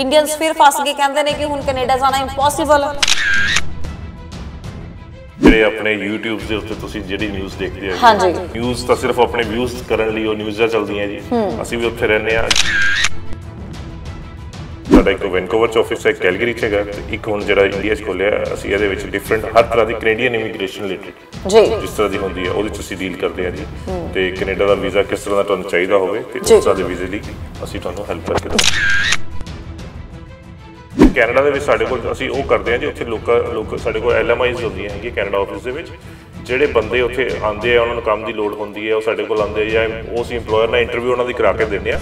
Indians ਫਿਰ ਫਸ ਕੇ ਕਹਿੰਦੇ ਨੇ ਕਿ ਹੁਣ ਕੈਨੇਡਾ ਜਾਣਾ ਇੰਪੋਸੀਬਲ ਜਿਹੜੇ ਆਪਣੇ YouTube ਦੇ ਉੱਤੇ ਤੁਸੀਂ ਜਿਹੜੀ ਨਿਊਜ਼ ਦੇਖਦੇ ਹੋ ਹਾਂਜੀ ਨਿਊਜ਼ ਤਾਂ ਸਿਰਫ ਆਪਣੇ ਵਿਊਜ਼ ਕਰਨ ਲਈ ਉਹ ਨਿਊਜ਼ਾਂ ਚੱਲਦੀਆਂ ਜੀ ਅਸੀਂ ਵੀ ਉੱਥੇ ਰਹਿੰਦੇ ਆ ਸਾਡਾ ਇੱਕ ਵੈਂਕੂਵਰ ਚ ਆਫਿਸ ਹੈ ਕੈਲਗਰੀ ਚ ਹੈਗਾ ਤੇ ਇੱਕ ਹੁਣ ਜਿਹੜਾ ਇੰਡੀਆ ਚ ਖੋਲਿਆ ਅਸੀਂ ਇਹਦੇ ਵਿੱਚ ਡਿਫਰੈਂਟ ਹਰ ਤਰ੍ਹਾਂ ਦੀ ਕੈਨੇਡੀਅਨ ਇਮੀਗ੍ਰੇਸ਼ਨ ਰਿਲੇਟਡ ਜੀ ਜਿਸ ਤਰ੍ਹਾਂ ਦੀ ਹੁੰਦੀ ਹੈ ਉਹਦੇ ਚ ਅਸੀਂ ਡੀਲ ਕਰਦੇ ਆ ਜੀ ਤੇ ਕੈਨੇਡਾ ਦਾ ਵੀਜ਼ਾ ਕਿਸ ਤਰ੍ਹਾਂ ਦਾ ਤੁਹਾਨੂੰ ਚਾਹੀਦਾ ਹੋਵੇ ਤੇ ਉਸ ਤਰ੍ਹਾਂ ਦੇ ਵੀਜ਼ੇ ਲਈ ਅਸੀਂ ਤੁਹਾਨੂੰ ਹੈਲਪ ਕਰਕੇ ਦਵਾਂਗੇ ਕੈਨੇਡਾ ਦੇ ਵਿੱਚ ਸਾਡੇ ਕੋਲ ਅਸੀਂ ਉਹ ਕਰਦੇ ਹਾਂ ਜੀ ਉੱਥੇ ਲੋਕ ਲੋਕ ਸਾਡੇ ਕੋਲ ਐਲਐਮਆਈਜ਼ ਹੁੰਦੀਆਂ ਕਿ ਕੈਨੇਡਾ ਆਫਿਸ ਦੇ ਵਿੱਚ ਜਿਹੜੇ ਬੰਦੇ ਉੱਥੇ ਆਉਂਦੇ ਆ ਉਹਨਾਂ ਨੂੰ ਕੰਮ ਦੀ ਲੋੜ ਹੁੰਦੀ ਹੈ ਉਹ ਸਾਡੇ ਕੋਲ ਆਉਂਦੇ ਜਾਂ ਉਸ ਇੰਪਲੋਇਰ ਨਾਲ ਇੰਟਰਵਿਊ ਉਹਨਾਂ ਦੀ ਕਰਾ ਕੇ ਦਿੰਦੇ ਆ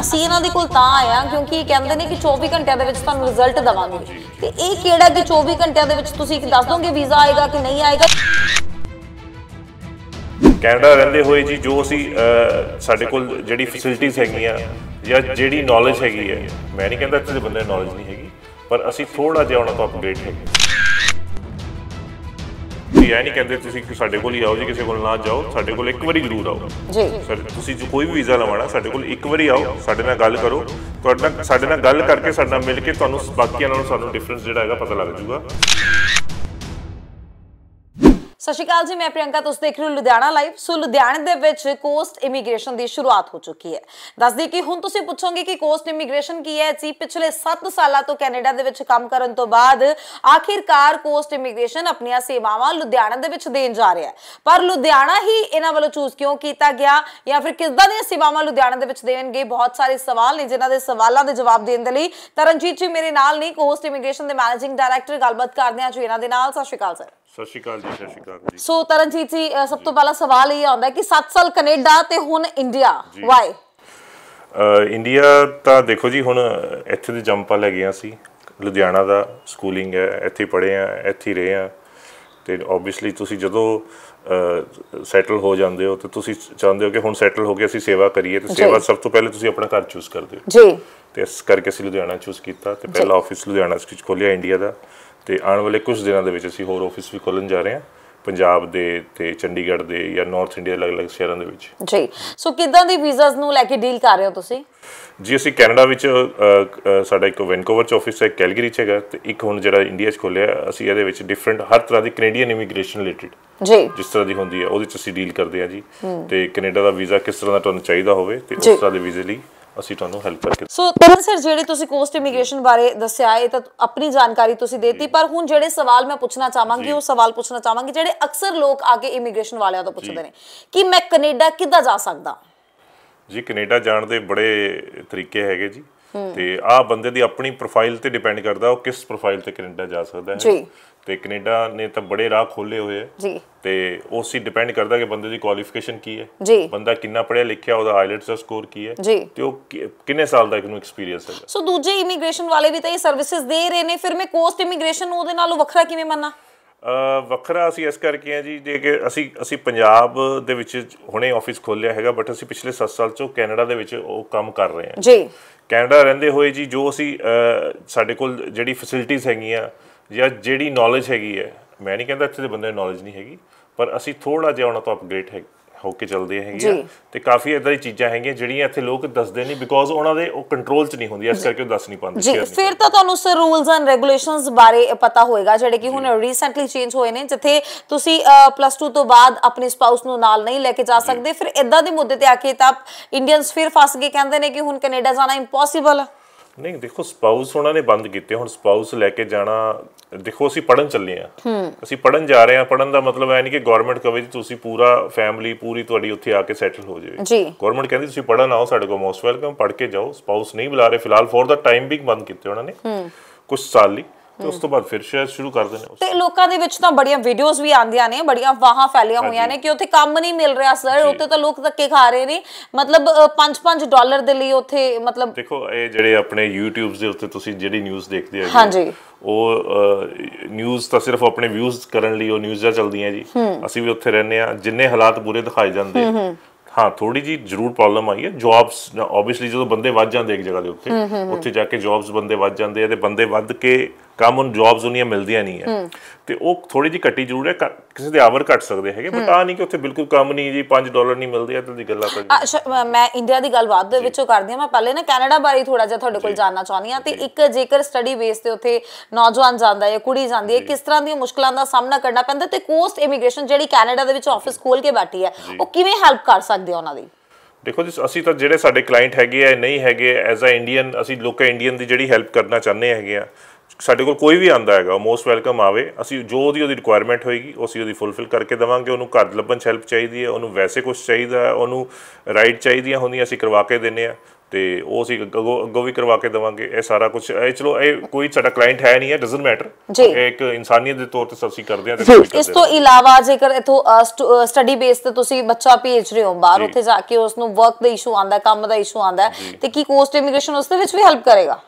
ਅਸੀਂ ਇਹਨਾਂ ਦੇ ਕੋਲ ਤਾਂ ਆਇਆ ਕਿਉਂਕਿ ਇਹ ਕਹਿੰਦੇ ਨੇ ਕਿ 24 ਘੰਟਿਆਂ ਦੇ ਵਿੱਚ ਤੁਹਾਨੂੰ ਰਿਜ਼ਲਟ ਦਵਾਂਗੇ ਤੇ ਇਹ ਕਿਹੜਾ ਕਿ 24 ਘੰਟਿਆਂ ਦੇ ਵਿੱਚ ਤੁਸੀਂ ਦੱਸ ਦੋਗੇ ਵੀਜ਼ਾ ਆਏਗਾ ਕਿ ਨਹੀਂ ਆਏਗਾ ਕੈਨੇਡਾ ਰਹਿੰਦੇ ਹੋਏ ਜੀ ਜੋ ਅਸੀਂ ਸਾਡੇ ਕੋਲ ਜਿਹੜੀ ਫੈਸਿਲਿਟੀਆਂ ਹੈਗੀਆਂ ਜਾਂ ਜਿਹੜੀ ਨੌਲੇਜ ਹੈਗੀ ਹੈ ਮੈਂ ਨਹੀਂ ਕਹਿੰਦਾ ਕਿ ਬੰਦੇ ਨੌਲੇਜ ਨਹੀਂ ਹੈਗੀ ਪਰ ਅਸੀਂ ਥੋੜਾ ਜਿਹਾ ਉਹਨਾਂ ਤੋਂ ਅਪਡੇਟ ਹੈਗੇ ਜੀ ਐ ਨਹੀਂ ਕਹਿੰਦੇ ਤੁਸੀਂ ਕਿ ਸਾਡੇ ਕੋਲ ਹੀ ਆਓ ਜੀ ਕਿਸੇ ਕੋਲ ਨਾ ਜਾਓ ਸਾਡੇ ਕੋਲ ਇੱਕ ਵਾਰੀ ਜ਼ਰੂਰ ਆਓ ਜੀ ਸਰ ਤੁਸੀਂ ਜੋ ਕੋਈ ਵੀ ਵੀਜ਼ਾ ਲਵਾਣਾ ਸਾਡੇ ਕੋਲ ਇੱਕ ਵਾਰੀ ਆਓ ਸਾਡੇ ਨਾਲ ਗੱਲ ਕਰੋ ਤੁਹਾਡਾ ਸਾਡੇ ਨਾਲ ਗੱਲ ਕਰਕੇ ਸਾਡੇ ਨਾਲ ਮਿਲ ਕੇ ਤੁਹਾਨੂੰ ਬਾਕੀਆਂ ਨਾਲੋਂ ਸਾਨੂੰ ਡਿਫਰੈਂਸ ਜਿਹੜਾ ਹੈਗਾ ਪਤਾ ਲੱਗ ਜਾਊਗਾ ਸਤਿ ਸ਼੍ਰੀ ਅਕਾਲ ਜੀ ਮੈਂ ਪ੍ਰਿਯੰਕਾ ਤੁਸੀਂ ਦੇਖ ਰਹੇ ਹੋ ਲੁਧਿਆਣਾ ਲਾਈਵ ਸੋ ਲੁਧਿਆਣੇ ਦੇ ਵਿੱਚ ਕੋਸਟ ਇਮੀਗ੍ਰੇਸ਼ਨ ਦੀ ਸ਼ੁਰੂਆਤ ਹੋ ਚੁੱਕੀ ਹੈ ਦੱਸਦੇ ਕਿ ਹੁਣ ਤੁਸੀਂ ਪੁੱਛੋਗੇ ਕਿ ਕੋਸਟ ਇਮੀਗ੍ਰੇਸ਼ਨ ਕੀ ਹੈ ਜੀ ਪਿਛਲੇ 7 ਸਾਲਾਂ ਤੋਂ ਕੈਨੇਡਾ ਦੇ ਵਿੱਚ ਕੰਮ ਕਰਨ ਤੋਂ ਬਾਅਦ ਆਖਿਰਕਾਰ ਕੋਸਟ ਇਮੀਗ੍ਰੇਸ਼ਨ ਆਪਣੀਆਂ ਸੇਵਾਵਾਂ ਲੁਧਿਆਣਾ ਦੇ ਵਿੱਚ ਦੇਣ ਜਾ ਰਿਹਾ ਹੈ ਪਰ ਲੁਧਿਆਣਾ ਹੀ ਇਹਨਾਂ ਵੱਲੋਂ ਚੂਜ਼ ਕਿਉਂ ਕੀਤਾ ਗਿਆ ਜਾਂ ਫਿਰ ਕਿਸਦਾ ਦੀਆਂ ਸੇਵਾਵਾਂ ਲੁਧਿਆਣਾ ਦੇ ਵਿੱਚ ਦੇਣਗੇ ਬਹੁਤ ਸਾਰੇ ਸਵਾਲ ਨੇ ਜਿਨ੍ਹਾਂ ਦੇ ਸਵਾਲਾਂ ਦੇ ਜਵਾਬ ਦੇਣ ਦੇ ਲਈ ਤਰਨਜੀਤ ਜੀ ਮੇਰੇ ਨਾਲ ਨੇ ਕੋਸਟ ਇਮੀਗ੍ਰੇਸ਼ਨ ਦੇ ਮੈਨੇਜਿੰਗ ਡਾਇਰੈਕਟਰ ਗੱਲਬਾਤ ਕਰਦੇ ਆ ਜੀ ਇਹਨਾਂ ਦੇ ਨਾਲ ਸਤਿ ਸ਼੍ਰੀ ਅਕਾਲ ਸਰ ਸਤਿ ਸ਼੍ਰੀ ਅਕਾਲ ਜੀ ਸਤਿ ਸ਼੍ਰੀ ਅਕਾਲ ਜੀ ਸੋ ਤਰਨਜੀਤ ਜੀ ਸਭ ਤੋਂ ਪਹਿਲਾ ਸਵਾਲ ਇਹ ਆਉਂਦਾ ਕਿ 7 ਸਾਲ ਕੈਨੇਡਾ ਤੇ ਹੁਣ ਇੰਡੀਆ ਵਾਈ ਇੰਡੀਆ ਤਾਂ ਦੇਖੋ ਜੀ ਹੁਣ ਇੱਥੇ ਦੇ ਜੰਪਾ ਲੈ ਗਿਆ ਸੀ ਲੁਧਿਆਣਾ ਦਾ ਸਕੂਲਿੰਗ ਹੈ ਇੱਥੇ ਪੜ੍ਹੇ ਆ ਇੱਥੇ ਰਹੇ ਆ ਤੇ ਆਬਵੀਅਸਲੀ ਤੁਸੀਂ ਜਦੋਂ ਸੈਟਲ ਹੋ ਜਾਂਦੇ ਹੋ ਤੇ ਤੁਸੀਂ ਚਾਹੁੰਦੇ ਹੋ ਕਿ ਹੁਣ ਸੈਟਲ ਹੋ ਕੇ ਅਸੀਂ ਸੇਵਾ ਕਰੀਏ ਤੇ ਸੇਵਾ ਸਭ ਤੋਂ ਪਹਿਲੇ ਤੁਸੀਂ ਆਪਣਾ ਘਰ ਚੂਜ਼ ਕਰਦੇ ਹੋ ਜੀ ਤੇ ਇਸ ਕਰਕੇ ਅਸੀਂ ਲੁਧਿਆਣਾ ਚੂਜ਼ ਕੀਤਾ ਤੇ ਪਹਿਲਾ ਆਫਿਸ ਲੁਧਿਆਣਾ ਵਿੱਚ ਖੋਲਿਆ ਇੰਡੀਆ ਦਾ ਤੇ ਆਉਣ ਵਾਲੇ ਕੁਝ ਦਿਨਾਂ ਦੇ ਵਿੱਚ ਅਸੀਂ ਹੋਰ ਆਫਿਸ ਵੀ ਖੋਲਣ ਜਾ ਰਹੇ ਹਾਂ ਪੰਜਾਬ ਦੇ ਤੇ ਚੰਡੀਗੜ੍ਹ ਦੇ ਜਾਂ ਨਾਰਥ ਇੰਡੀਆ ਅਲੱਗ-ਅਲੱਗ ਸ਼ਹਿਰਾਂ ਦੇ ਵਿੱਚ ਜੀ ਸੋ ਕਿਦਾਂ ਦੇ ਵੀਜ਼ਾਸ ਨੂੰ ਲੈ ਕੇ ਡੀਲ ਕਰ ਰਹੇ ਹੋ ਤੁਸੀਂ ਜੀ ਅਸੀਂ ਕੈਨੇਡਾ ਵਿੱਚ ਸਾਡਾ ਇੱਕ ਵੈਨਕੂਵਰ ਚ ਆਫਿਸ ਹੈ ਕੈਲਗਰੀ ਚ ਹੈਗਾ ਤੇ ਇੱਕ ਹੁਣ ਜਿਹੜਾ ਇੰਡੀਆ ਚ ਖੋਲਿਆ ਅਸੀਂ ਇਹਦੇ ਵਿੱਚ ਡਿਫਰੈਂਟ ਹਰ ਤਰ੍ਹਾਂ ਦੀ ਕੈਨੇਡੀਅਨ ਇਮੀਗ੍ਰੇਸ਼ਨ ਰਿਲੇਟਡ ਜੀ ਜਿਸ ਤਰ੍ਹਾਂ ਦੀ ਹੁੰਦੀ ਹੈ ਉਹਦੇ ਚ ਅਸੀਂ ਡੀਲ ਕਰਦੇ ਆ ਜੀ ਤੇ ਕੈਨੇਡਾ ਦਾ ਵੀਜ਼ਾ ਕਿਸ ਤਰ੍ਹਾਂ ਦਾ ਤੁਹਾਨੂੰ ਚਾਹੀਦਾ ਹੋਵੇ ਤੇ ਉਸ ਤਰ੍ਹਾਂ ਦੇ ਵੀਜ਼ੇ ਲਈ ਅਸੀਂ ਤੁਹਾਨੂੰ ਹੈਲਪ ਕਰਕੇ ਸੋ ਤਰਨ ਸਰ ਜਿਹੜੇ ਤੁਸੀਂ ਕੋਸਟ ਇਮੀਗ੍ਰੇਸ਼ਨ ਬਾਰੇ ਦੱਸਿਆ ਹੈ ਤਾਂ ਆਪਣੀ ਜਾਣਕਾਰੀ ਤੁਸੀਂ ਦੇਤੀ ਪਰ ਹੁਣ ਜਿਹੜੇ ਸਵਾਲ ਮੈਂ ਪੁੱਛਣਾ ਚਾਹਾਂਗੀ ਉਹ ਸਵਾਲ ਪੁੱਛਣਾ ਚਾਹਾਂਗੀ ਜਿਹੜੇ ਅਕਸਰ ਲੋਕ ਆ ਕੇ ਇਮੀਗ੍ਰੇਸ਼ਨ ਵਾਲਿਆਂ ਤੋਂ ਪੁੱਛਦੇ ਨੇ ਕਿ ਮੈਂ ਕੈਨੇਡਾ ਕਿੱਦਾਂ ਜਾ ਸਕਦਾ ਜੀ ਕੈਨੇਡਾ ਜਾਣ ਦੇ ਬੜੇ ਤਰੀਕੇ ਹੈਗੇ ਜੀ ਤੇ ਆ ਬੰਦੇ ਦੀ ਆਪਣੀ ਪ੍ਰੋਫਾਈਲ ਤੇ ਡਿਪੈਂਡ ਕਰਦਾ ਉਹ ਕਿਸ ਪ੍ਰੋਫਾਈਲ ਤੇ ਕੈਨੇਡਾ ਜਾ ਸਕਦਾ ਹੈ ਜੀ ਤੇ ਕੈਨੇਡਾ ਨੇ ਤਾਂ ਬੜੇ ਰਾਹ ਖੋਲੇ ਹੋਏ ਆ ਜੀ ਤੇ ਉਸ ਹੀ ਡਿਪੈਂਡ ਕਰਦਾ ਕਿ ਬੰਦੇ ਦੀ ਕੁਆਲੀਫਿਕੇਸ਼ਨ ਕੀ ਹੈ ਜੀ ਬੰਦਾ ਕਿੰਨਾ ਪੜਿਆ ਲਿਖਿਆ ਉਹਦਾ ਹਾਈਲਾਈਟਸ ਦਾ ਸਕੋਰ ਕੀ ਹੈ ਜੀ ਤੇ ਉਹ ਕਿੰਨੇ ਸਾਲ ਦਾ ਇਹਨੂੰ ਐਕਸਪੀਰੀਅੰਸ ਹੈ ਸੋ ਦੂਜੇ ਇਮੀਗ੍ਰੇਸ਼ਨ ਵਾਲੇ ਵੀ ਤਾਂ ਇਹ ਸਰਵਿਸਿਜ਼ ਦੇ ਰਹੇ ਨੇ ਫਿਰ ਮੈਂ ਕੋਸਟ ਇਮੀਗ੍ਰੇਸ਼ਨ ਉਹਦੇ ਨਾਲੋਂ ਵੱਖਰਾ ਕਿਵੇਂ ਮੰਨਾਂ ਵੱਖਰਾ ਅਸੀਂ ਇਸ ਕਰਕੇ ਆ ਜੀ ਜੇ ਕਿ ਅਸੀਂ ਅਸੀਂ ਪੰਜਾਬ ਦੇ ਵਿੱਚ ਹੁਣੇ ਆਫਿਸ ਖੋਲਿਆ ਹੈਗਾ ਬਟ ਅਸੀਂ ਪਿਛਲੇ 7 ਸਾਲ ਤੋਂ ਕੈਨੇਡਾ ਦੇ ਵਿੱਚ ਉਹ ਕੰਮ ਕਰ ਰਹੇ ਹਾਂ ਜੀ ਕੈਨੇਡਾ ਰਹਿੰਦੇ ਹੋਏ ਜੀ ਜੋ ਅਸੀਂ ਸਾਡੇ ਕੋਲ ਜਿਹੜੀ ਫੈਸਿਲਿਟੀਆਂ ਹੈਗੀਆਂ ਜਾਂ ਜਿਹੜੀ ਨੌਲੇਜ ਹੈਗੀ ਹੈ ਮੈਂ ਨਹੀਂ ਕਹਿੰਦਾ ਇੱਥੇ ਦੇ ਬੰਦੇ ਨੂੰ ਨੌਲੇਜ ਨਹੀਂ ਹੈਗੀ ਪਰ ਅਸੀਂ ਥੋੜਾ ਜਿਹਾ ਉਹਨਾਂ ਤੋਂ ਅਪਗ੍ਰੇਡ ਹੈਗੇ ਹੋ ਕੇ ਚਲਦੇ ਹੈਗੇ ਤੇ ਕਾਫੀ ਇਦਾਂ ਦੀ ਚੀਜ਼ਾਂ ਹੈਗੀਆਂ ਜਿਹੜੀਆਂ ਇੱਥੇ ਲੋਕ ਦੱਸਦੇ ਨਹੀਂ ਬਿਕੋਜ਼ ਉਹਨਾਂ ਦੇ ਉਹ ਕੰਟਰੋਲ 'ਚ ਨਹੀਂ ਹੁੰਦੀ ਇਸ ਕਰਕੇ ਉਹ ਦੱਸ ਨਹੀਂ ਪਾਉਂਦੇ ਜੀ ਫਿਰ ਤਾਂ ਤੁਹਾਨੂੰ ਸਰ ਰੂਲਸ ਐਂਡ ਰੈਗੂਲੇਸ਼ਨਸ ਬਾਰੇ ਪਤਾ ਹੋਏਗਾ ਜਿਹੜੇ ਕਿ ਹੁਣ ਰੀਸੈਂਟਲੀ ਚੇਂਜ ਹੋਏ ਨੇ ਜਿੱਥੇ ਤੁਸੀਂ ਪਲੱਸ 2 ਤੋਂ ਬਾਅਦ ਆਪਣੇ ਸਪਾਊਸ ਨੂੰ ਨਾਲ ਨਹੀਂ ਲੈ ਕੇ ਜਾ ਸਕਦੇ ਫਿਰ ਇਦਾਂ ਦੇ ਮੁੱਦੇ ਤੇ ਆ ਕੇ ਤਾਂ ਇੰਡੀਅਨਸ ਫਿਰ ਫਸ ਗਏ ਕਹਿੰਦੇ ਨੇ ਕਿ ਹੁਣ ਕੈਨੇਡਾ ਜਾਣਾ ਇੰਪੋਸੀਬਲ ਹੈ ਨਹੀਂ ਦੇਖੋ ਸਪਾਊਸ ਉਹਨਾਂ ਨੇ ਬੰਦ ਕੀਤੇ ਹੁਣ ਸਪਾਊਸ ਲੈ ਕੇ ਜਾਣਾ ਦੇਖੋ ਅਸੀਂ ਪੜਨ ਚੱਲੇ ਆ ਅਸੀਂ ਪੜਨ ਜਾ ਰਹੇ ਆ ਪੜਨ ਦਾ ਮਤਲਬ ਐ ਨਹੀਂ ਕਿ ਗਵਰਨਮੈਂਟ ਕਵੇ ਜੀ ਤੁਸੀਂ ਪੂਰਾ ਫੈਮਿਲੀ ਪੂਰੀ ਤੁਹਾਡੀ ਉੱਥੇ ਆ ਕੇ ਸੈਟਲ ਹੋ ਜਾਵੇ ਜੀ ਗਵਰਨਮੈਂਟ ਕਹਿੰਦੀ ਤੁਸੀਂ ਪੜਨ ਆਓ ਸਾਡੇ ਕੋਲ ਮੋਸਟ ਵੈਲਕਮ ਪੜ ਕੇ ਜਾਓ ਸਪਾਊਸ ਨਹੀਂ ਬੁਲਾ ਰਹੇ ਫਿਲਹਾਲ ਫੋਰ ਦਾ ਟਾਈਮ ਵੀ ਬੰਦ ਕੀਤੇ ਉਹਨਾਂ ਨੇ ਕੁਝ ਸਾਲ ਲਈ ਤੇ ਉਸ ਤੋਂ ਬਾਅਦ ਫਿਰ ਸ਼ੇਅਰ ਸ਼ੁਰੂ ਕਰ ਦਿੰਦੇ ਨੇ ਤੇ ਲੋਕਾਂ ਦੇ ਵਿੱਚ ਤਾਂ ਬੜੀਆਂ ਵੀਡੀਓਜ਼ ਵੀ ਆਉਂਦੀਆਂ ਨੇ ਬੜੀਆਂ ਵਾਹਾਂ ਫੈਲੀਆਂ ਹੋਈਆਂ ਨੇ ਕਿ ਉੱਥੇ ਕੰਮ ਨਹੀਂ ਮਿਲ ਰਿਹਾ ਸਰ ਉੱਥੇ ਤਾਂ ਲੋਕ ਧੱਕੇ ਖਾ ਰਹੇ ਨੇ ਮਤਲਬ 5-5 ਡਾਲਰ ਦੇ ਲਈ ਉੱਥੇ ਮਤਲਬ ਦੇਖੋ ਇਹ ਜਿਹੜੇ ਆਪਣੇ YouTube ਦੇ ਉੱਤੇ ਤੁਸੀਂ ਜਿਹੜੀ ਨਿਊਜ਼ ਦੇਖਦੇ ਹੋ ਹਾਂਜੀ ਉਹ ਨਿਊਜ਼ ਤਾਂ ਸਿਰਫ ਆਪਣੇ ਵਿਊਜ਼ ਕਰਨ ਲਈ ਉਹ ਨਿਊਜ਼ਾਂ ਚੱਲਦੀਆਂ ਜੀ ਅਸੀਂ ਵੀ ਉੱਥੇ ਰਹਿੰਦੇ ਆ ਜਿੰਨੇ ਹਾਲਾਤ ਬੁਰੇ ਦਿਖਾਏ ਜਾਂਦੇ ਹਾਂ ਥੋੜੀ ਜੀ ਜ਼ਰੂਰ ਪ੍ਰੋਬਲਮ ਆਈ ਹੈ ਜੌਬਸ ਆਬਵੀਅਸਲੀ ਜਦੋਂ ਬੰਦੇ ਵੱਜ ਜਾਂਦੇ ਇੱਕ ਜਗ੍ਹਾ ਦੇ ਉੱਤੇ ਉੱਥੇ ਜਾ ਕੇ ਜੌਬਸ ਬੰਦੇ ਵੱਧ ਜਾਂਦੇ ਆ ਤੇ ਬੰਦੇ ਵੱਧ ਕੇ ਕੰਮ ਹੁਣ ਜੌਬਸ ਉਹਨੀਆਂ ਮਿਲਦੀਆਂ ਨਹੀਂ ਹੈ ਤੇ ਉਹ ਥੋੜੀ ਜੀ ਘੱਟੀ ਜ਼ਰੂਰ ਹੈ ਕਿਸੇ ਦੇ ਆਵਰ ਘੱਟ ਸਕਦੇ ਹੈਗੇ ਬਟ ਆ ਨਹੀਂ ਕਿ ਉੱਥੇ ਬਿਲਕੁਲ ਕੰਮ ਨਹੀਂ ਜੀ 5 ਡਾਲਰ ਨਹੀਂ ਮਿਲਦੇ ਤਾਂ ਤੇ ਗੱਲਾਂ ਕਰ ਮੈਂ ਇੰਡੀਆ ਦੀ ਗੱਲ ਦੇ ਵਿੱਚੋਂ ਕਰਦੀ ਹਾਂ ਮੈਂ ਪਹਿਲੇ ਨਾ ਕੈਨੇਡਾ ਬਾਰੇ ਥੋੜਾ ਜਿਹਾ ਤੁਹਾਡੇ ਕੋਲ ਜਾਨਣਾ ਚਾਹੁੰਦੀ ਹਾਂ ਤੇ ਇੱਕ ਜੇਕਰ ਸਟੱਡੀ ਬੇਸ ਤੇ ਉੱਥੇ ਨੌਜਵਾਨ ਜਾਂਦਾ ਹੈ ਕੁੜੀ ਜਾਂਦੀ ਹੈ ਕਿਸ ਤਰ੍ਹਾਂ ਦੀਆਂ ਮੁਸ਼ਕਲਾਂ ਦਾ ਸਾਹਮਣਾ ਕਰਨਾ ਪੈਂਦਾ ਤੇ ਕੋਸਟ ਇਮੀਗ੍ਰੇਸ਼ਨ ਜਿਹੜੀ ਕੈਨੇਡਾ ਦੇ ਵਿੱਚ ਆਫਿਸ ਖੋਲ ਕੇ ਬੈਠੀ ਹੈ ਉਹ ਕਿਵੇਂ ਹੈਲਪ ਕਰ ਸਕਦੇ ਆ ਉਹਨਾਂ ਦੀ ਦੇਖੋ ਜੀ ਅਸੀਂ ਤਾਂ ਜਿਹੜੇ ਸਾਡੇ ਕਲਾਇੰਟ ਹੈਗੇ ਆ ਨਹੀਂ ਹੈਗੇ ਐਜ਼ ਅ ਇੰਡੀਅਨ ਅਸੀਂ ਲੋਕਲ ਇੰਡੀਅਨ ਦੀ ਜਿਹੜੀ ਹੈਲਪ ਕਰਨਾ ਚਾਹੁੰਦੇ ਹੈਗੇ ਆ ਸਾਡੇ ਕੋਲ ਕੋਈ ਵੀ ਆਂਦਾ ਹੈਗਾ ਮੋਸਟ ਵੈਲਕਮ ਆਵੇ ਅਸੀਂ ਜੋ ਉਹਦੀ ਉਹਦੀ ਰਿਕੁਆਇਰਮੈਂਟ ਹੋਏਗੀ ਅਸੀਂ ਉਹਦੀ ਫੁੱਲਫਿਲ ਕਰਕੇ ਦਵਾਂਗੇ ਉਹਨੂੰ ਘਰ ਲੱਭਣ ਚ ਹੈਲਪ ਚਾਹੀਦੀ ਹੈ ਉਹਨੂੰ ਵੈਸੇ ਕੁਝ ਚਾਹੀਦਾ ਉਹਨੂੰ ਰਾਈਡ ਚਾਹੀਦੀਆਂ ਹੁੰਦੀਆਂ ਅਸੀਂ ਕਰਵਾ ਕੇ ਦਿੰਨੇ ਆ ਤੇ ਉਹ ਅਸੀਂ ਅੱਗੋਂ ਵੀ ਕਰਵਾ ਕੇ ਦਵਾਂਗੇ ਇਹ ਸਾਰਾ ਕੁਝ ਇਹ ਚਲੋ ਇਹ ਕੋਈ ਸਾਡਾ ਕਲਾਇੰਟ ਹੈ ਨਹੀਂ ਹੈ ਡਸਨਟ ਮੈਟਰ ਇਹ ਇੱਕ ਇਨਸਾਨੀਅਤ ਦੇ ਤੌਰ ਤੇ ਅਸੀਂ ਕਰਦੇ ਆ ਤੇ ਇਸ ਤੋਂ ਇਲਾਵਾ ਜੇਕਰ ਇਥੋਂ ਸਟੱਡੀ ਬੇਸ ਤੇ ਤੁਸੀਂ ਬੱਚਾ ਭੇਜ ਰਹੇ ਹੋ ਬਾਹਰ ਉੱਥੇ ਜਾ ਕੇ ਉਸ ਨੂੰ ਵਰਕ ਦਾ ਇਸ਼ੂ ਆਂਦਾ ਕੰਮ ਦਾ ਇਸ਼ੂ ਆਂਦਾ ਤੇ ਕੀ ਕੋਸਟ ਇਮੀਗ੍ਰੇਸ਼ਨ ਉਸ ਦੇ ਵਿੱਚ ਵੀ ਹੈਲਪ ਕਰੇਗਾ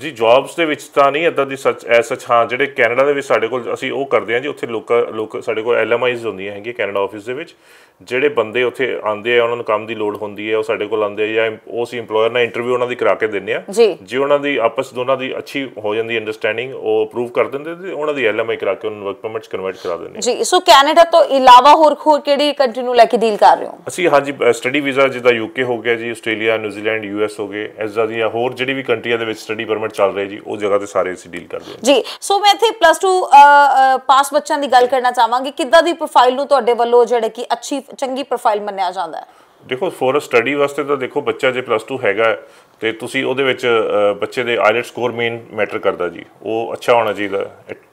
ਜੀ ਜੌਬਸ ਦੇ ਵਿੱਚ ਤਾਂ ਨਹੀਂ ਇਦਾਂ ਦੀ ਸੱਚ ਐਸ ਸੱਚ ਹਾਂ ਜਿਹੜੇ ਕੈਨੇਡਾ ਦੇ ਵਿੱਚ ਸਾਡੇ ਕੋਲ ਅਸੀਂ ਉਹ ਕਰਦੇ ਹਾਂ ਜੀ ਉੱਥੇ ਲੋਕ ਲੋਕ ਸਾਡੇ ਕੋਲ ਐਲਐਮਆਈਜ਼ ਹੁੰਦੀਆਂ ਹੈਗੀਆਂ ਕੈਨੇਡਾ ਆਫਿਸ ਦੇ ਵਿੱਚ ਜਿਹੜੇ ਬੰਦੇ ਉੱਥੇ ਆਉਂਦੇ ਆ ਉਹਨਾਂ ਨੂੰ ਕੰਮ ਦੀ ਲੋੜ ਹੁੰਦੀ ਹੈ ਉਹ ਸਾਡੇ ਕੋਲ ਆਉਂਦੇ ਆ ਜਾਂ ਉਹ ਸੀ ਏਮਪਲੋਇਰ ਨਾਲ ਇੰਟਰਵਿਊ ਉਹਨਾਂ ਦੀ ਕਰਾ ਕੇ ਦਿੰਨੇ ਆ ਜੇ ਉਹਨਾਂ ਦੀ ਆਪਸ ਦੋਨਾਂ ਦੀ ਅੱਛੀ ਹੋ ਜਾਂਦੀ ਅੰਡਰਸਟੈਂਡਿੰਗ ਉਹ ਅਪਰੂਵ ਕਰ ਦਿੰਦੇ ਤੇ ਉਹਨਾਂ ਦੀ ਐਲਐਮਆਈ ਕਰਾ ਕੇ ਉਹਨਾਂ ਨੂੰ ਵਰਕ ਪਰਮਿਟਸ ਕਨਵਰਟ ਕਰਾ ਦਿੰਨੇ ਜੀ ਸੋ ਕੈਨੇਡਾ ਤੋਂ ਇਲਾਵਾ ਹੋਰ ਹੋਰ ਕਿਹੜੀ ਕੰਟਰੀ ਨੂੰ ਲੈ ਕੇ ਡੀਲ ਕਰ ਰਹੇ ਹੋ ਅਸੀਂ ਹਾਂਜੀ ਸਟੱਡੀ ਵੀਜ਼ਾ ਜਿੱਦਾਂ ਯੂਕੇ ਹੋ ਗਿਆ ਜੀ ਆਸਟ੍ਰੇਲੀਆ ਨਿਊਜ਼ੀਲੈਂਡ ਯੂਐਸ ਹੋ ਗਏ ਐਸਾ ਦੀਆਂ ਹੋਰ ਜਿਹੜੀ ਵੀ ਕੰਟਰੀਆਂ ਦੇ ਵਿੱਚ ਸਟੱਡੀ ਪਰਮਿਟ ਇਵੈਂਟ ਚੱਲ ਰਹੀ ਜੀ ਉਹ ਜਗ੍ਹਾ ਤੇ ਸਾਰੇ ਅਸੀਂ ਡੀਲ ਕਰਦੇ ਹਾਂ ਜੀ ਸੋ ਮੈਂ ਇੱਥੇ ਪਲੱਸ 2 ਪਾਸ ਬੱਚਿਆਂ ਦੀ ਗੱਲ ਕਰਨਾ ਚਾਹਾਂਗੀ ਕਿੱਦਾਂ ਦੀ ਪ੍ਰੋਫਾਈਲ ਨੂੰ ਤੁਹਾਡੇ ਵੱਲੋਂ ਜਿਹੜੇ ਕਿ ਅੱਛੀ ਚੰਗੀ ਪ੍ਰੋਫਾਈਲ ਮੰਨਿਆ ਜਾਂਦਾ ਹੈ ਦੇਖੋ ਫੋਰ ਅ ਸਟੱਡੀ ਵਾਸਤੇ ਤਾਂ ਦੇਖੋ ਬੱਚਾ ਜੇ ਪਲੱਸ 2 ਹੈਗਾ ਤੇ ਤੁਸੀਂ ਉਹਦੇ ਵਿੱਚ ਬੱਚੇ ਦੇ ਆਈਲੈਟ ਸਕੋਰ ਮੇਨ ਮੈਟਰ ਕਰਦਾ ਜੀ ਉਹ ਅੱਛਾ ਹੋਣਾ ਚਾਹੀਦਾ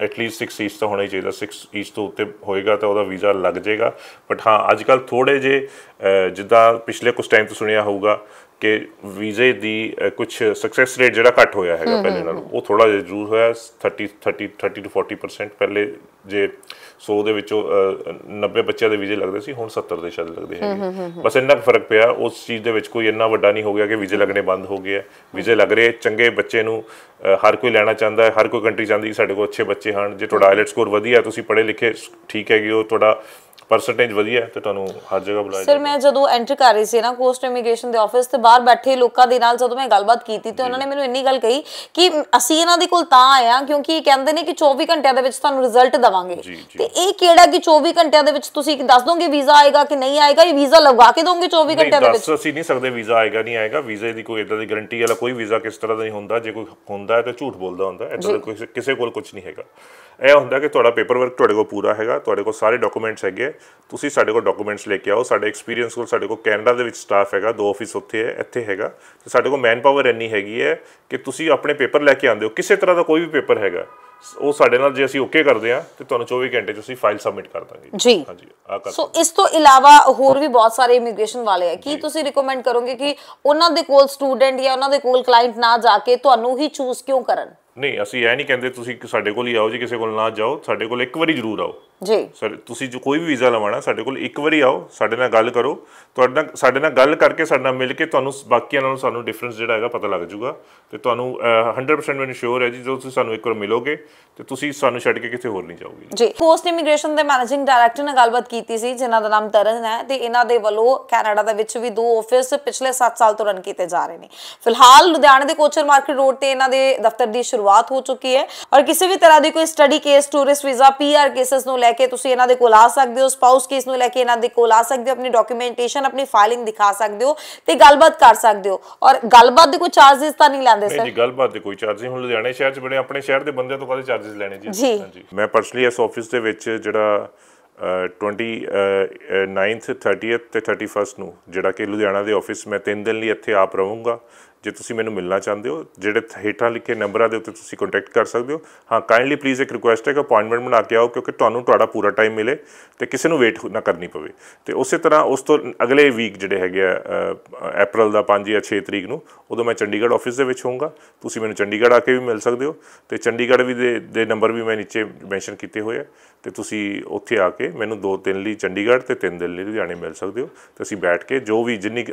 ਐਟ ਲੀਸਟ 6 ਈਸ ਤਾਂ ਹੋਣਾ ਚਾਹੀਦਾ 6 ਈਸ ਤੋਂ ਉੱਤੇ ਹੋਏਗਾ ਤਾਂ ਉਹਦਾ ਵੀਜ਼ਾ ਲੱਗ ਜਾਏਗਾ ਬਟ ਹਾਂ ਅੱਜ ਕੱਲ ਥੋੜੇ ਜੇ ਜਿੱਦਾਂ ਪਿਛਲੇ ਕੁਝ ਟਾਈਮ ਤੋਂ ਸੁਣਿਆ ਹੋਊਗਾ ਕਿ ਵੀਜ਼ੇ ਦੀ ਕੁਝ ਸਕਸੈਸ ਰੇਟ ਜਿਹੜਾ ਘਟ ਹੋਇਆ ਹੈਗਾ ਪਹਿਲੇ ਨਾਲੋਂ ਉਹ ਥੋੜਾ ਜਿਹਾ ਜ਼ਰੂਰ ਹੋਇਆ 30 30 30 ਤੋਂ 40% ਪਹਿਲੇ ਜੇ 100 ਦੇ ਵਿੱਚੋਂ 90 ਬੱਚਿਆਂ ਦੇ ਵੀਜ਼ੇ ਲੱਗਦੇ ਸੀ ਹੁਣ 70 ਦੇ ਸ਼ਾਇਦ ਲੱਗਦੇ ਹੈਗੇ ਬਸ ਇੰਨਾ ਫਰਕ ਪਿਆ ਉਸ ਚੀਜ਼ ਦੇ ਵਿੱਚ ਕੋਈ ਇੰਨਾ ਵੱਡਾ ਨਹੀਂ ਹੋ ਗਿਆ ਕਿ ਵੀਜ਼ੇ ਲੱਗਣੇ ਬੰਦ ਹੋ ਗਏ ਵੀਜ਼ੇ ਲੱਗ ਰਹੇ ਚੰਗੇ ਬੱਚੇ ਨੂੰ ਹਰ ਕੋਈ ਲੈਣਾ ਚਾਹੁੰਦਾ ਹੈ ਹਰ ਕੋਈ ਕੰਟਰੀ ਚਾਹੁੰਦੀ ਸਾਡੇ ਕੋਲ ਅੱਛੇ ਬੱਚੇ ਹਨ ਜੇ ਤੁਹਾਡਾ ਆਇਲਟ ਸਕੋਰ e ਵਧੀਆ ਤੁਸੀਂ ਪੜ੍ਹੇ ਲਿਖੇ ਠੀਕ ਹੈਗੇ ਹੋ ਤੁਹਾਡਾ ਪਰਸੈਂਟੇਜ ਵਧੀਆ ਹੈ ਤੇ ਤੁਹਾਨੂੰ ਹਰ ਜਗ੍ਹਾ ਬੁਲਾਇਆ ਸਰ ਮੈਂ ਜਦੋਂ ਐਂਟਰ ਕਰ ਰਹੀ ਸੀ ਨਾ ਕੋਸਟ ਇਮੀਗ੍ਰੇਸ਼ਨ ਦੇ ਆਫਿਸ ਤੇ ਬਾਹਰ ਬੈਠੇ ਲੋਕਾਂ ਦੇ ਨਾਲ ਜਦੋਂ ਮੈਂ ਗੱਲਬਾਤ ਕੀਤੀ ਤੇ ਉਹਨਾਂ ਨੇ ਮੈਨੂੰ ਇੰਨੀ ਗੱਲ ਕਹੀ ਕਿ ਅਸੀਂ ਇਹਨਾਂ ਦੇ ਕੋਲ ਤਾਂ ਆਇਆ ਕਿਉਂਕਿ ਇਹ ਕਹਿੰਦੇ ਨੇ ਕਿ 24 ਘੰਟਿਆਂ ਦੇ ਵਿੱਚ ਤੁਹਾਨੂੰ ਰਿਜ਼ਲਟ ਦਵਾਂਗੇ ਤੇ ਇਹ ਕਿਹੜਾ ਕਿ 24 ਘੰਟਿਆਂ ਦੇ ਵਿੱਚ ਤੁਸੀਂ ਦੱਸ ਦੋਗੇ ਵੀਜ਼ਾ ਆਏਗਾ ਕਿ ਨਹੀਂ ਆਏਗਾ ਇਹ ਵੀਜ਼ਾ ਲਗਵਾ ਕੇ ਦੋਗੇ 24 ਘੰਟਿਆਂ ਦੇ ਵਿੱਚ ਅਸੀਂ ਨਹੀਂ ਸਕਦੇ ਵੀਜ਼ਾ ਆਏਗਾ ਨਹੀਂ ਆਏਗਾ ਵੀਜ਼ੇ ਦੀ ਕੋਈ ਇਦਾਂ ਦੀ ਗਾਰੰਟੀ ਵਾਲਾ ਕੋਈ ਵੀਜ਼ਾ ਕਿਸ ਤਰ੍ਹਾਂ ਦਾ ਨਹੀਂ ਹੁੰਦਾ ਜੇ ਕੋਈ ਹੁੰਦਾ ਹੈ ਤਾਂ ਝੂਠ ਬੋਲਦਾ ਹੁੰਦਾ ਇਦਾਂ ਦਾ ਕਿਸੇ ਕੋਲ ਕੁਝ ਨਹੀਂ ਹੈਗਾ ਇਹ ਹੁੰਦਾ ਕਿ ਤੁਹਾਡਾ ਪੇਪਰ ਵਰਕ ਤੁਹਾਡੇ ਕੋਲ ਪੂਰਾ ਹੈਗਾ ਤੁਹਾਡੇ ਕੋਲ ਸਾਰੇ ਡਾਕੂਮੈਂਟਸ ਹੈਗੇ ਤੁਸੀਂ ਸਾਡੇ ਕੋਲ ਡਾਕੂਮੈਂਟਸ ਲੈ ਕੇ ਆਓ ਸਾਡੇ ਐਕਸਪੀਰੀਅੰਸ ਕੋਲ ਸਾਡੇ ਕੋਲ ਕੈਨੇਡਾ ਦੇ ਵਿੱਚ ਸਟਾਫ ਹੈਗਾ ਦੋ ਆਫਿਸ ਉੱਥੇ ਹੈ ਇੱਥੇ ਹੈਗਾ ਤੇ ਸਾਡੇ ਕੋਲ ਮੈਨ ਪਾਵਰ ਇੰਨੀ ਹੈਗੀ ਹੈ ਕਿ ਤੁਸੀਂ ਆਪਣੇ ਪੇਪਰ ਲੈ ਕੇ ਆਉਂਦੇ ਹੋ ਕਿਸੇ ਤਰ੍ਹਾਂ ਦਾ ਕੋਈ ਵੀ ਪੇਪਰ ਹੈਗਾ ਉਹ ਸਾਡੇ ਨਾਲ ਜੇ ਅਸੀਂ ਓਕੇ ਕਰਦੇ ਆ ਤੇ ਤੁਹਾਨੂੰ 24 ਘੰਟੇ ਚ ਅਸੀਂ ਫਾਈਲ ਸਬਮਿਟ ਕਰ ਦਾਂਗੇ ਜੀ ਹਾਂਜੀ ਆ ਕਰ ਸੋ ਇਸ ਤੋਂ ਇਲਾਵਾ ਹੋਰ ਵੀ ਬਹੁਤ ਸਾਰੇ ਇਮੀਗ੍ਰੇਸ਼ਨ ਵਾਲੇ ਆ ਕੀ ਤੁਸੀਂ ਰეკਮੈਂਡ ਕਰੋਗੇ ਕਿ ਉਹਨਾਂ ਦੇ ਕੋਲ ਸਟੂਡੈਂਟ ਜਾਂ ਉਹਨਾਂ ਦੇ ਕੋਲ ਕਲਾਇੰਟ ਨਾ ਜਾ ਕੇ ਤੁਹਾਨੂੰ ਹੀ ਚੂਜ਼ ਕਿਉਂ ਕਰਨ ਨਹੀਂ ਅਸੀਂ ਇਹ ਨਹੀਂ ਕਹਿੰਦੇ ਤੁਸੀਂ ਸਾਡੇ ਕੋਲ ਹੀ ਆਓ ਜੀ ਕਿਸੇ ਕੋਲ ਨਾ ਜਾਓ ਸਾਡੇ ਕੋਲ ਇੱਕ ਵਾਰੀ ਜ਼ਰੂਰ ਆਓ ਜੀ ਸਰ ਤੁਸੀਂ ਜੋ ਕੋਈ ਵੀ ਵੀਜ਼ਾ ਲਵਾਣਾ ਸਾਡੇ ਕੋਲ ਇੱਕ ਵਾਰੀ ਆਓ ਸਾਡੇ ਨਾਲ ਗੱਲ ਕਰੋ ਤੁਹਾਡੇ ਨਾਲ ਸਾਡੇ ਨਾਲ ਗੱਲ ਕਰਕੇ ਸਾਡੇ ਨਾਲ ਮਿਲ ਕੇ ਤੁਹਾਨੂੰ ਬਾਕੀਆਂ ਨਾਲੋਂ ਸਾਨੂੰ ਡਿਫਰੈਂਸ ਜਿਹੜਾ ਹੈਗਾ ਪਤਾ ਲੱਗ ਜਾਊਗਾ ਤੇ ਤੁਹਾਨੂੰ 100% ਮੈਨੂੰ ਸ਼ੋਰ ਹੈ ਜੀ ਜਦੋਂ ਤੁਸੀਂ ਸਾਨੂੰ ਇੱਕ ਵਾਰ ਮਿਲੋਗੇ ਤੇ ਤੁਸੀਂ ਸਾਨੂੰ ਛੱਡ ਕੇ ਕਿਤੇ ਹੋਰ ਨਹੀਂ ਜਾਓਗੇ ਜੀ ਪੋਸਟ ਇਮੀਗ੍ਰੇਸ਼ਨ ਦੇ ਮੈਨੇਜਿੰਗ ਡਾਇਰੈਕਟਰ ਨਾਲ ਗੱਲਬਾਤ ਕੀਤੀ ਸੀ ਜਿਨ੍ਹਾਂ ਦਾ ਨਾਮ ਤਰਨ ਹੈ ਤੇ ਇਹਨਾਂ ਦੇ ਵੱਲੋਂ ਕੈਨੇਡਾ ਦੇ ਵਿੱਚ ਵੀ ਦੋ ਆਫਿਸ ਪਿਛਲੇ 7 ਸਾਲ ਤੋਂ ਰਨ ਕੀਤੇ ਜਾ ਰਹੇ ਨੇ ਫਿਲਹਾਲ ਲੁਧਿਆਣਾ ਦੇ ਕੋਚਰ ਮਾਰਕੀਟ ਰੋਡ ਤੇ ਇਹਨਾਂ ਦੇ ਦਫ਼ਤਰ ਦੀ ਸ਼ੁਰੂਆਤ ਹੋ ਚੁੱਕੀ ਹੈ ਔਰ ਕਿਸੇ ਵੀ ਤਰ੍ਹਾਂ ਦੀ ਕੋਈ study case tourist visa PR cases ਨੂੰ ਲੈ ਕੇ ਤੁਸੀਂ ਇਹਨਾਂ ਦੇ ਕੋਲ ਆ ਸਕਦੇ ਹੋ ਸਪਾਊਸ ਕੇਸ ਨੂੰ ਲੈ ਕੇ ਇਹਨਾਂ ਦੇ ਕੋਲ ਆ ਸਕਦੇ ਹੋ ਆਪਣੀ ਡਾਕੂਮੈਂਟੇਸ਼ਨ ਆਪਣੀ ਫਾਈਲਿੰਗ ਦਿਖਾ ਸਕਦੇ ਹੋ ਤੇ ਗੱਲਬਾਤ ਕਰ ਸਕਦੇ ਹੋ ਔਰ ਗੱਲਬਾਤ ਦੇ ਕੋਈ ਚਾਰजेस ਤਾਂ ਨਹੀਂ ਲੈਂਦੇ ਸਰ ਜੀ ਗੱਲਬਾਤ ਦੇ ਕੋਈ ਚਾਰਜ ਨਹੀਂ ਹੁਣ ਲੁਧਿਆਣਾ ਸ਼ਹਿਰ 'ਚ ਬੜੇ ਆਪਣੇ ਸ਼ਹਿਰ ਦੇ ਬੰਦਿਆਂ ਤੋਂ ਕਾਹਦੇ ਚਾਰजेस ਲੈਣੇ ਜੀ ਹਾਂਜੀ ਮੈਂ ਪਰਸਨਲੀ ਇਸ ਆਫਿਸ ਦੇ ਵਿੱਚ ਜਿਹੜਾ 29th 30th ਤੇ 31st ਨੂੰ ਜਿਹੜਾ ਕਿ ਲੁਧਿਆਣਾ ਦੇ ਆਫਿਸ ਮੈਂ 3 ਦਿਨ ਲਈ ਇੱਥੇ ਆਪ ਰਹੂੰਗਾ ਜੇ ਤੁਸੀਂ ਮੈਨੂੰ ਮਿਲਣਾ ਚਾਹੁੰਦੇ ਹੋ ਜਿਹੜੇ ਹੇਠਾਂ ਲਿਖੇ ਨੰਬਰਾਂ ਦੇ ਉੱਤੇ ਤੁਸੀਂ ਕੰਟੈਕਟ ਕਰ ਸਕਦੇ ਹੋ ਹਾਂ ਕਾਈਂਡਲੀ ਪਲੀਜ਼ ਇੱਕ ਰਿਕੁਐਸਟ ਹੈ ਕਿ ਅਪਾਇੰਟਮੈਂਟ ਬਣਾ ਕੇ ਆਓ ਕਿਉਂਕਿ ਤੁਹਾਨੂੰ ਤੁਹਾਡਾ ਪੂਰਾ ਟਾਈਮ ਮਿਲੇ ਤੇ ਕਿਸੇ ਨੂੰ ਵੇਟ ਨਾ ਕਰਨੀ ਪਵੇ ਤੇ ਉਸੇ ਤਰ੍ਹਾਂ ਉਸ ਤੋਂ ਅਗਲੇ ਵੀਕ ਜਿਹੜੇ ਹੈਗੇ ਆ ਅਪ੍ਰੈਲ ਦਾ 5 ਜਾਂ 6 ਤਰੀਕ ਨੂੰ ਉਦੋਂ ਮੈਂ ਚੰਡੀਗੜ੍ਹ ਆਫਿਸ ਦੇ ਵਿੱਚ ਹੋਊਂਗਾ ਤੁਸੀਂ ਮੈਨੂੰ ਚੰਡੀਗੜ੍ਹ ਆ ਕੇ ਵੀ ਮਿਲ ਸਕਦੇ ਹੋ ਤੇ ਚੰਡੀਗੜ੍ਹ ਵੀ ਦੇ ਨੰਬਰ ਵੀ ਮੈਂ ਨੀਚੇ ਮੈਂਸ਼ਨ ਕੀਤੇ ਹੋਏ ਆ ਤੇ ਤੁਸੀਂ ਉੱਥੇ ਆ ਕੇ ਮੈਨੂੰ 2-3 ਲਈ ਚੰਡੀਗੜ੍ਹ ਤੇ 3 ਦਿਨ ਲਈ ਲੁਧਿਆਣੇ ਮਿਲ ਸਕਦੇ ਹੋ ਤੇ ਅਸੀਂ ਬੈਠ ਕੇ ਜੋ ਵੀ ਜਿੰਨੀ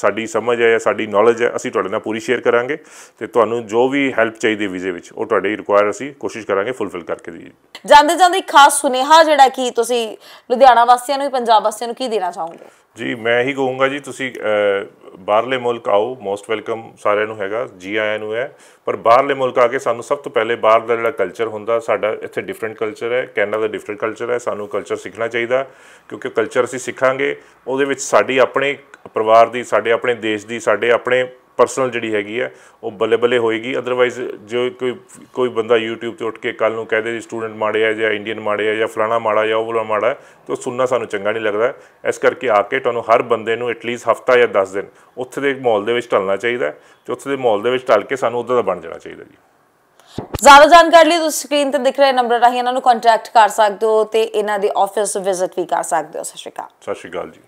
ਸਾਡੀ ਸਮਝ ਹੈ ਜਾਂ ਸਾਡੀ ਨੌਲੇਜ ਹੈ ਅਸੀਂ ਤੁਹਾਡੇ ਨਾਲ ਨਾਲ ਪੂਰੀ ਸ਼ੇਅਰ ਕਰਾਂਗੇ ਤੇ ਤੁਹਾਨੂੰ ਜੋ ਵੀ ਹੈਲਪ ਚਾਹੀਦੀ ਵੀਜ਼ੇ ਵਿੱਚ ਉਹ ਤੁਹਾਡੇ ਰਿਕੁਆਇਰ ਅਸੀਂ ਕੋਸ਼ਿਸ਼ ਕਰਾਂਗੇ ਫੁੱਲਫਿਲ ਕਰਕੇ ਦੀ ਜਾਂਦੇ ਜਾਂਦੇ ਖਾਸ ਸੁਨੇਹਾ ਜਿਹੜਾ ਕੀ ਤੁਸੀਂ ਲੁਧਿਆਣਾ ਵਾਸੀਆਂ ਨੂੰ ਪੰਜਾਬ ਵਾਸੀਆਂ ਨੂੰ ਕੀ ਦੇਣਾ ਚਾਹੋਗੇ ਜੀ ਮੈਂ ਹੀ ਕਹੂੰਗਾ ਜੀ ਤੁਸੀਂ ਬਾਹਰਲੇ ਮੁਲਕ ਆਓ ਮੋਸਟ ਵੈਲਕਮ ਸਾਰਿਆਂ ਨੂੰ ਹੈਗਾ ਜੀ ਆਇਆਂ ਨੂੰ ਹੈ ਪਰ ਬਾਹਰਲੇ ਮੁਲਕ ਆ ਕੇ ਸਾਨੂੰ ਸਭ ਤੋਂ ਪਹਿਲੇ ਬਾਹਰ ਦਾ ਜਿਹੜਾ ਕਲਚਰ ਹੁੰਦਾ ਸਾਡਾ ਇੱਥੇ ਡਿਫਰੈਂਟ ਕਲਚਰ ਹੈ ਕੈਨੇਡਾ ਦਾ ਡਿਫਰੈਂਟ ਕਲਚਰ ਹੈ ਸਾਨੂੰ ਕਲਚਰ ਸਿੱਖਣਾ ਚਾਹੀਦਾ ਕਿਉਂਕਿ ਕਲਚਰ ਅਸੀਂ ਸਿੱਖਾਂਗੇ ਉਹਦੇ ਵਿੱਚ ਸਾਡੀ ਆਪਣੇ ਪਰਿਵਾਰ ਦੀ ਸਾਡੇ ਆਪਣੇ ਦੇਸ਼ ਦੀ ਸਾਡੇ ਆਪਣੇ ਪਰਸਨਲ ਜਿਹੜੀ ਹੈਗੀ ਆ ਉਹ ਬੱਲੇ ਬੱਲੇ ਹੋਏਗੀ ਅਦਰਵਾਈਜ਼ ਜੋ ਕੋਈ ਕੋਈ ਬੰਦਾ YouTube ਤੇ ਉੱਠ ਕੇ ਕੱਲ ਨੂੰ ਕਹਦੇ ਜੀ ਸਟੂਡੈਂਟ ਮਾੜੇ ਆ ਜਾਂ ਇੰਡੀਅਨ ਮਾੜੇ ਆ ਜਾਂ ਫਲਾਣਾ ਮਾੜਾ ਜਾਂ ਉਹ ਵਾਲਾ ਮਾੜਾ ਤਾਂ ਸੁਣਨਾ ਸਾਨੂੰ ਚੰਗਾ ਨਹੀਂ ਲੱਗਦਾ ਇਸ ਕਰਕੇ ਆ ਕੇ ਤੁਹਾਨੂੰ ਹਰ ਬੰਦੇ ਨੂੰ ਐਟਲੀਸਟ ਹਫਤਾ ਜਾਂ 10 ਦਿਨ ਉੱਥੇ ਦੇ ਮਾਹੌਲ ਦੇ ਵਿੱਚ ਢਲਣਾ ਚਾਹੀਦਾ ਤੇ ਉੱਥੇ ਦੇ ਮਾਹੌਲ ਦੇ ਵਿੱਚ ਢਲ ਕੇ ਸਾਨੂੰ ਉਦਾਂ ਦਾ ਬਣ ਜਾਣਾ ਚਾਹੀਦਾ ਜੀ ਜ਼ਿਆਦਾ ਜਾਣਕਾਰੀ ਲਈ ਤੁਸੀਂ ਸਕਰੀਨ ਤੇ ਦਿਖ ਰਹੇ ਨੰਬਰ ਰਾਹੀਂ ਇਹਨਾਂ ਨੂੰ ਕੰਟੈਕਟ ਕਰ ਸਕਦੇ ਹੋ ਤੇ ਇਹਨਾਂ ਦੇ ਆਫਿਸ ਵਿਜ਼ਿਟ ਵੀ ਕਰ ਸਕਦੇ ਹੋ ਸਸ਼ਿਕਾ ਸਸ਼ਿਕਾ ਜੀ